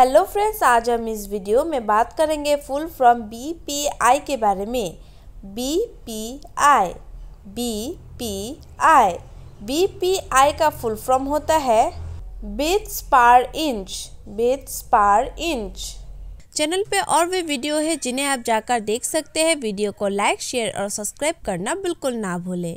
hello friends आज हम इस वीडियो में बात करेंगे full from B P I के बारे में B P I B P I B P I का फुल फ्रॉम होता है bits per inch bits per inch channel पे और भी वीडियो है जिन्हें आप जाकर देख सकते हैं वीडियो को लाइक शेयर और सब्सक्राइब करना बिल्कुल ना भूलें